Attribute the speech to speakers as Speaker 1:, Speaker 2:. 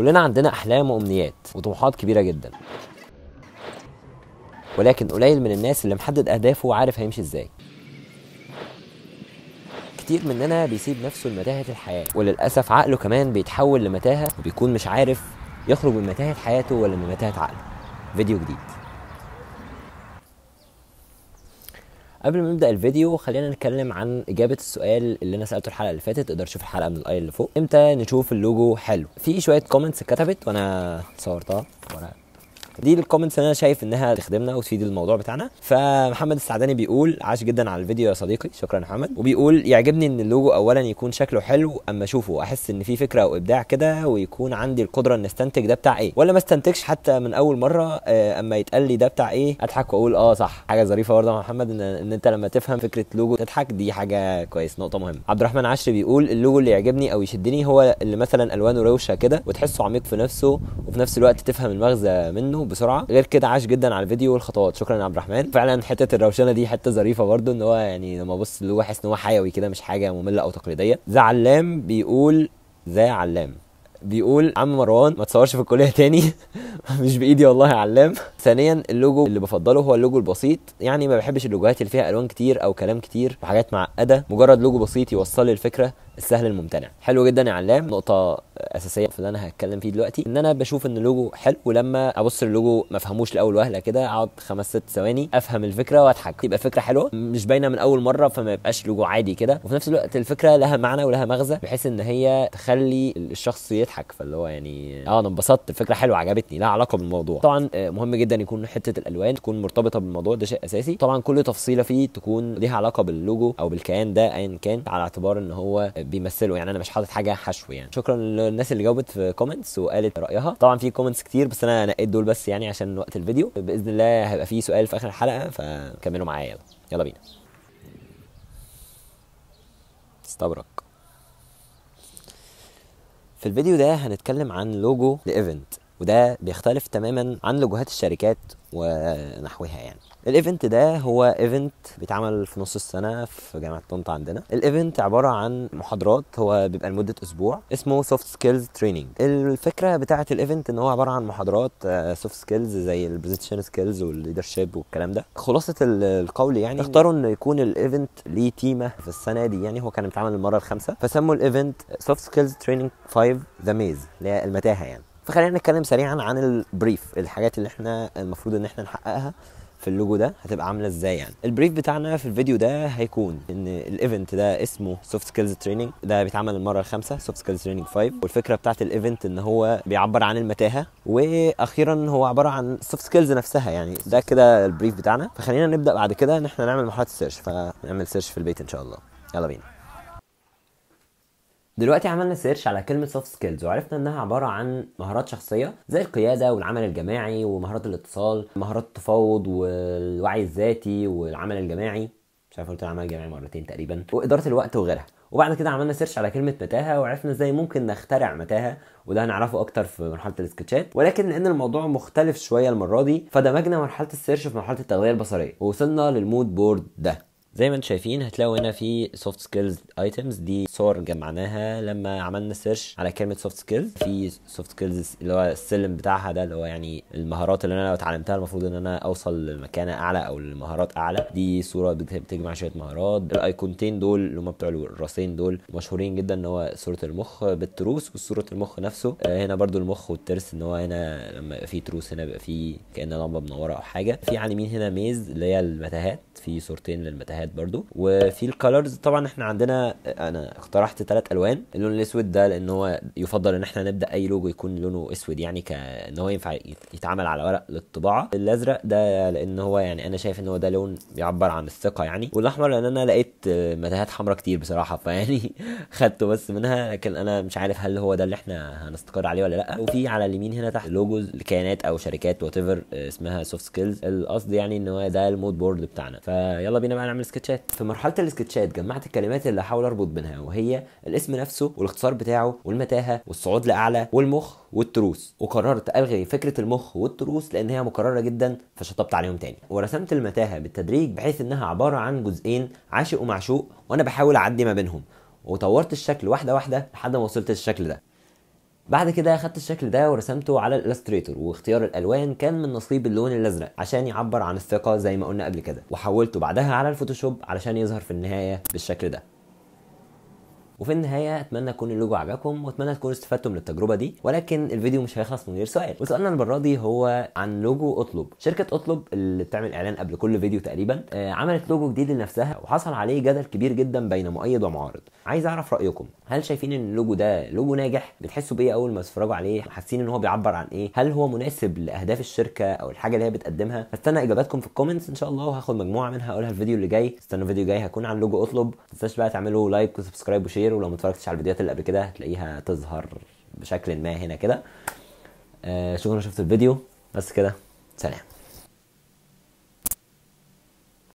Speaker 1: كلنا عندنا احلام وامنيات وطموحات كبيره جدا ولكن قليل من الناس اللي محدد اهدافه وعارف هيمشي ازاي كتير مننا بيسيب نفسه لمتاهه الحياه وللاسف عقله كمان بيتحول لمتاهه وبيكون مش عارف يخرج من متاهه حياته ولا من متاهه عقله فيديو جديد قبل ما نبدا الفيديو خلينا نتكلم عن اجابه السؤال اللي انا سالته الحلقه اللي فاتت تقدر تشوف الحلقه من الاي اللي فوق امتى نشوف اللوجو حلو في شويه كومنتس اتكتبت وانا صورتها ورقه دي الكومنتس اللي انا شايف انها تخدمنا وتفيد الموضوع بتاعنا فمحمد السعداني بيقول عاش جدا على الفيديو يا صديقي شكرا يا محمد وبيقول يعجبني ان اللوجو اولا يكون شكله حلو اما اشوفه احس ان في فكره وابداع كده ويكون عندي القدره ان استنتج ده بتاع ايه ولا ما استنتجش حتى من اول مره آه، اما يتقال لي ده بتاع ايه اضحك واقول اه صح حاجه ظريفه برضه محمد ان, إن انت لما تفهم فكره لوجو تضحك دي حاجه كويس نقطه مهمه عبد الرحمن عشري بيقول اللوجو اللي يعجبني او يشدني هو اللي مثلا الوانه روشه كده وتحسه عميق في نفسه وفي نفس الوقت تفهم المغزى منه بسرعه غير كده عاش جدا على الفيديو والخطوات شكرا يا عبد الرحمن فعلا حته الروشنه دي حته ظريفه برده ان هو يعني لما ابص اللي هو ان هو حيوي كده مش حاجه ممله او تقليديه ذا علام بيقول ذا علام بيقول عم مروان ما تصورش في الكليه تاني مش بايدي والله يا علام ثانيا اللوجو اللي بفضله هو اللوجو البسيط يعني ما بحبش اللوجوهات اللي فيها الوان كتير او كلام كتير وحاجات معقده مجرد لوجو بسيط يوصل لي الفكره السهل الممتنع حلو جدا يا علام نقطه اساسيه في اللي انا هتكلم فيه دلوقتي ان انا بشوف ان اللوجو حلو ولما ابص اللوجو ما افهموش لاول وهله كده اقعد خمس ست ثواني افهم الفكره واضحك يبقى فكره حلوه مش باينه من اول مره فما يبقاش لوجو عادي كده وفي نفس الوقت الفكره لها معنى ولها مغزى بحيث ان هي تخلي الشخص يضحك فاللي هو يعني اه انا انبسطت الفكره حلوه عجبتني لها علاقه بالموضوع طبعا آه، مهم جدا يكون حته الالوان تكون مرتبطه بالموضوع ده شيء اساسي طبعا كل تفصيله فيه تكون ليها علاقه باللوجو او بالكيان ده ايا كان على اعتبار ان هو بيمثلوا يعني انا مش حاطط حاجه حشو يعني شكرا للناس اللي جاوبت في كومنتس وقالت رايها طبعا في كومنتس كتير بس انا نقيت دول بس يعني عشان وقت الفيديو باذن الله هيبقى في سؤال في اخر الحلقه فكملوا معايا يلا يلا بينا استبرك في الفيديو ده هنتكلم عن لوجو لايفنت وده بيختلف تماما عن لوجوهات الشركات ونحوها يعني الايفنت ده هو ايفنت بيتعمل في نص السنه في جامعه طنطا عندنا الايفنت عباره عن محاضرات هو بيبقى لمده اسبوع اسمه سوفت سكيلز تريننج الفكره بتاعه الايفنت ان هو عباره عن محاضرات سوفت آه، سكيلز زي البوزيشن سكيلز والليدرشيب والكلام ده خلاصه القول يعني اختاروا ان يكون الايفنت ليه تيمه في السنه دي يعني هو كان بيتعمل المره الخامسه فسموا الايفنت سوفت سكيلز تريننج 5 ذا ميز اللي هي المتاهه يعني فخلينا نتكلم سريعا عن البريف الحاجات اللي احنا المفروض ان احنا نحققها في اللوجو ده هتبقى عامله ازاي يعني البريف بتاعنا في الفيديو ده هيكون ان الايفنت ده اسمه سوفت سكيلز تريننج ده بيتعمل المره الخامسه سوفت سكيلز تريننج 5 والفكره بتاعت الايفنت ان هو بيعبر عن المتاهه واخيرا هو عباره عن سوفت سكيلز نفسها يعني ده كده البريف بتاعنا فخلينا نبدا بعد كده ان احنا نعمل محاولات السيرش فنعمل سيرش في البيت ان شاء الله يلا بينا دلوقتي عملنا سيرش على كلمه سوفت سكيلز وعرفنا انها عباره عن مهارات شخصيه زي القياده والعمل الجماعي ومهارات الاتصال مهارات التفاوض والوعي الذاتي والعمل الجماعي مش عارف قلت العمل الجماعي مرتين تقريبا واداره الوقت وغيرها وبعد كده عملنا سيرش على كلمه متاهه وعرفنا ازاي ممكن نخترع متاهه وده هنعرفه اكتر في مرحله السكتشات ولكن لان الموضوع مختلف شويه المره دي فدمجنا مرحله السيرش في مرحله التغذيه البصريه ووصلنا للمود بورد ده زي ما انتم شايفين هتلاقوا هنا في سوفت سكيلز ايتمز دي صور جمعناها لما عملنا سيرش على كلمه سوفت سكيلز في سوفت سكيلز اللي هو السلم بتاعها ده اللي هو يعني المهارات اللي انا لو اتعلمتها المفروض ان انا اوصل لمكانه اعلى او لمهارات اعلى دي صوره بتجمع شويه مهارات الايقونتين دول اللي هم بتوع الراسين دول مشهورين جدا ان هو صوره المخ بالتروس وصوره المخ نفسه آه، هنا برده المخ والترس ان هو هنا لما في تروس هنا بيبقى في كان لمبه منوره او حاجه في على اليمين هنا ميز اللي هي المتاهات في صورتين للمتاهات الاتجاهات برضو وفي الكالرز طبعا احنا عندنا انا اقترحت ثلاث الوان اللون الاسود ده لان هو يفضل ان احنا نبدا اي لوجو يكون لونه اسود يعني كان هو ينفع يتعمل على ورق للطباعه الازرق ده لان هو يعني انا شايف ان هو ده لون بيعبر عن الثقه يعني والاحمر لان انا لقيت متاهات حمراء كتير بصراحه فيعني خدته بس منها لكن انا مش عارف هل هو ده اللي احنا هنستقر عليه ولا لا وفي على اليمين هنا تحت لوجوز لكيانات او شركات وات آه، اسمها سوفت سكيلز القصد يعني ان هو ده المود بورد بتاعنا فيلا بينا بقى نعمل السكتشات في مرحله السكتشات جمعت الكلمات اللي هحاول اربط بينها وهي الاسم نفسه والاختصار بتاعه والمتاهه والصعود لاعلى والمخ والتروس وقررت الغي فكره المخ والتروس لان هي مكرره جدا فشطبت عليهم تاني ورسمت المتاهه بالتدريج بحيث انها عباره عن جزئين عاشق ومعشوق وانا بحاول اعدي ما بينهم وطورت الشكل واحده واحده لحد ما وصلت للشكل ده بعد كده اخدت الشكل ده ورسمته على الالستريتور واختيار الالوان كان من نصيب اللون الازرق عشان يعبر عن الثقه زي ما قلنا قبل كده وحولته بعدها على الفوتوشوب علشان يظهر في النهايه بالشكل ده وفي النهايه اتمنى يكون اللوجو عجبكم واتمنى تكونوا استفدتوا من التجربه دي ولكن الفيديو مش هيخلص من غير سؤال وسؤالنا المره دي هو عن لوجو اطلب شركه اطلب اللي بتعمل اعلان قبل كل فيديو تقريبا آه، عملت لوجو جديد لنفسها وحصل عليه جدل كبير جدا بين مؤيد ومعارض عايز اعرف رايكم هل شايفين ان اللوجو ده لوجو ناجح بتحسوا بايه اول ما تتفرجوا عليه حاسين ان هو بيعبر عن ايه هل هو مناسب لاهداف الشركه او الحاجه اللي هي بتقدمها استنى اجاباتكم في الكومنتس ان شاء الله وهاخد مجموعه منها اقولها الفيديو اللي جاي استنوا الفيديو الجاي هيكون عن لوجو اطلب ما تنساش بقى تعملوا لايك وسبسكرايب وشير كتير ولو متفرجتش على الفيديوهات اللي قبل كده هتلاقيها تظهر بشكل ما هنا كده آه، شكرا شفت الفيديو بس كده سلام